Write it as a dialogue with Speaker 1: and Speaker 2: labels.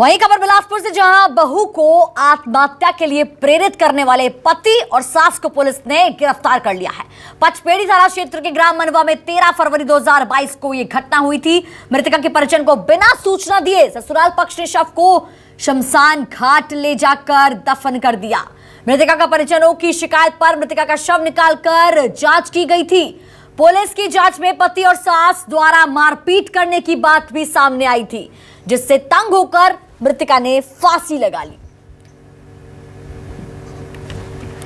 Speaker 1: वही खबर बिलासपुर से जहां बहू को आत्महत्या के लिए प्रेरित करने वाले पति और सास को पुलिस ने गिरफ्तार कर लिया है पचपेड़ी थाना क्षेत्र के ग्राम मनवा में 13 फरवरी 2022 को यह घटना हुई थी मृतका के परिजन को बिना सूचना दिए ससुराल पक्ष ने शव को शमशान घाट ले जाकर दफन कर दिया मृतका का परिजनों की शिकायत पर मृतका का शव निकालकर जांच की गई थी पुलिस की जांच में पति और सास द्वारा मारपीट करने की बात भी सामने आई थी जिससे तंग होकर मृतिका ने फांसी लगा ली